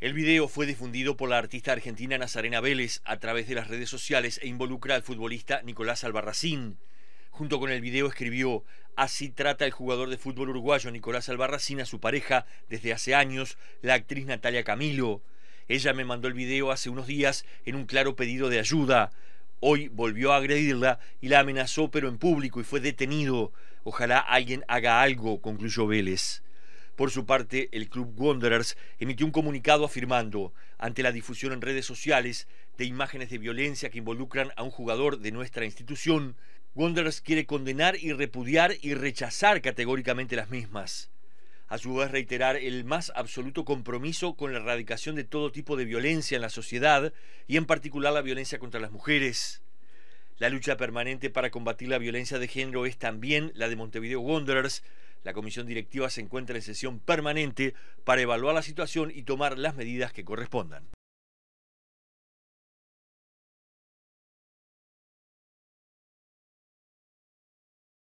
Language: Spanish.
El video fue difundido por la artista argentina Nazarena Vélez a través de las redes sociales e involucra al futbolista Nicolás Albarracín. Junto con el video escribió, así trata el jugador de fútbol uruguayo Nicolás Albarracín a su pareja desde hace años, la actriz Natalia Camilo. Ella me mandó el video hace unos días en un claro pedido de ayuda. Hoy volvió a agredirla y la amenazó pero en público y fue detenido. Ojalá alguien haga algo, concluyó Vélez. Por su parte, el club Wanderers emitió un comunicado afirmando, ante la difusión en redes sociales de imágenes de violencia que involucran a un jugador de nuestra institución, Wanderers quiere condenar y repudiar y rechazar categóricamente las mismas. A su vez reiterar el más absoluto compromiso con la erradicación de todo tipo de violencia en la sociedad y en particular la violencia contra las mujeres. La lucha permanente para combatir la violencia de género es también la de Montevideo Wanderers, la comisión directiva se encuentra en sesión permanente para evaluar la situación y tomar las medidas que correspondan.